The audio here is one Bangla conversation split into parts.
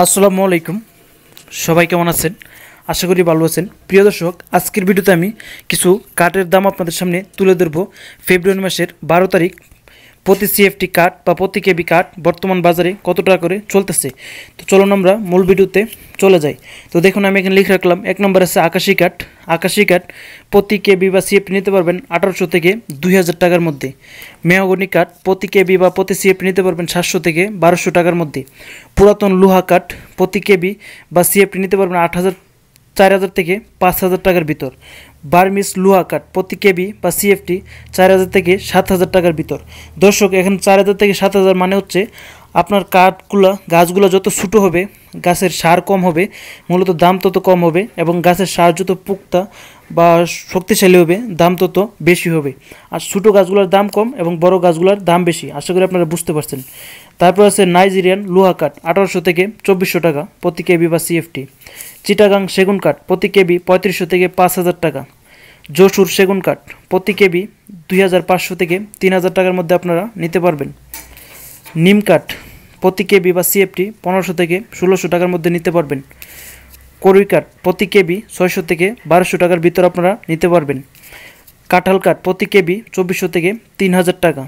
আসসালামু আলাইকুম সবাই কেমন আছেন আশা করি ভালো আছেন প্রিয় দর্শক আজকের ভিডিওতে আমি কিছু কাঠের দাম আপনাদের সামনে তুলে ধরব ফেব্রুয়ারি মাসের বারো তারিখ প্রতি সিএফটি কার্ড বা প্রতি কেবি কার্ড বর্তমান বাজারে কত টাকা করে চলতেছে তো চলুন আমরা মূল ভিডিওতে চলে যাই তো দেখুন আমি এখানে লিখে রাখলাম এক নম্বর আছে আকাশি কার্ড আকাশি কার্ড প্রতি কেবি বা সিএফটি নিতে পারবেন আঠারোশো থেকে দুই হাজার টাকার মধ্যে মেহগনি কাঠ প্রতি কেবি বা প্রতি সিএফটি নিতে পারবেন সাতশো থেকে বারোশো টাকার মধ্যে পুরাতন লোহা কাঠ প্রতি কেবি বা সিএফটি নিতে পারবেন আট হাজার চার হাজার থেকে পাঁচ হাজার টাকার ভিতর বার্মিস লোহা কাঠ প্রতি কেবি বা সিএফটি চার হাজার থেকে সাত হাজার টাকার ভিতর দর্শক এখন চার হাজার থেকে সাত হাজার মানে হচ্ছে আপনার কাঠগুলো গাছগুলো যত ছোটো হবে গাছের সার কম হবে মূলত দাম তত কম হবে এবং গাছের সার যত পুক্তা বা শক্তিশালী হবে দাম তত বেশি হবে আর ছোটো গাছগুলোর দাম কম এবং বড় গাছগুলোর দাম বেশি আশা করি আপনারা বুঝতে পারছেন তারপর আছে নাইজেরিয়ান লোহা কাঠ আঠারোশো থেকে চব্বিশশো টাকা প্রতি কেবি বা সিএফটি চিটাগাং সেগুন কাঠ প্রতি কেবি পঁয়ত্রিশশো থেকে পাঁচ হাজার টাকা যশুর সেগুন কাঠ প্রতি কেবি দুই হাজার পাঁচশো থেকে তিন হাজার টাকার মধ্যে আপনারা নিতে পারবেন নিম কাঠ প্রতি কেবি বা সিএফটি পনেরোশো থেকে ষোলোশো টাকার মধ্যে নিতে পারবেন করই কাঠ প্রতি কেবি ছয়শো থেকে বারোশো টাকার ভিতর আপনারা নিতে পারবেন কাঁঠাল কাঠ প্রতি কেবি চব্বিশশো থেকে তিন হাজার টাকা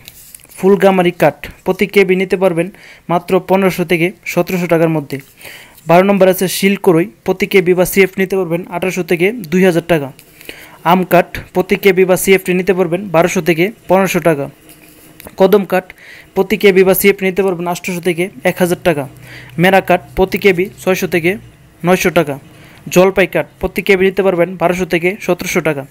ফুলগামারি কাঠ প্রতি কেবি নিতে পারবেন মাত্র পনেরোশো থেকে সতেরোশো টাকার মধ্যে বারো নম্বর আছে শিলকরই প্রতি কেবি বা সিএফ নিতে পারবেন আঠারোশো থেকে দুই হাজার টাকা আম কাঠ প্রতি কেবি বা সিএফটি নিতে পারবেন বারোশো থেকে পনেরোশো টাকা কদম কাঠ প্রতি কেবি বা সিএফটি নিতে পারবেন আষ্টশো থেকে এক হাজার টাকা মেরা কাঠ প্রতি কেবি ছয়শো থেকে নয়শো টাকা জলপাই কাঠ প্রতি কেবি নিতে পারবেন বারোশো থেকে সতেরোশো টাকা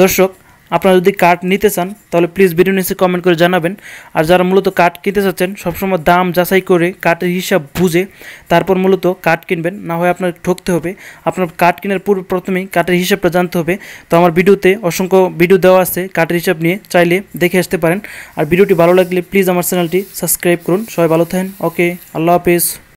দর্শক আপনারা যদি কাঠ নিতে চান তাহলে প্লিজ ভিডিও নিচে কমেন্ট করে জানাবেন আর যারা মূলত কাঠ কিনতে চাচ্ছেন সবসময় দাম যাচাই করে কাঠের হিসাব বুঝে তারপর মূলত কাঠ কিনবেন না হয় আপনার ঠকতে হবে আপনার কাঠ কেনার পূর্ব প্রথমেই কাঠের হিসাবটা জানতে হবে তো আমার ভিডিওতে অসংখ্য ভিডিও দেওয়া আছে কাঠের হিসাব নিয়ে চাইলে দেখে আসতে পারেন আর ভিডিওটি ভালো লাগলে প্লিজ আমার চ্যানেলটি সাবস্ক্রাইব করুন সবাই ভালো থাকেন ওকে আল্লাহ হাফেজ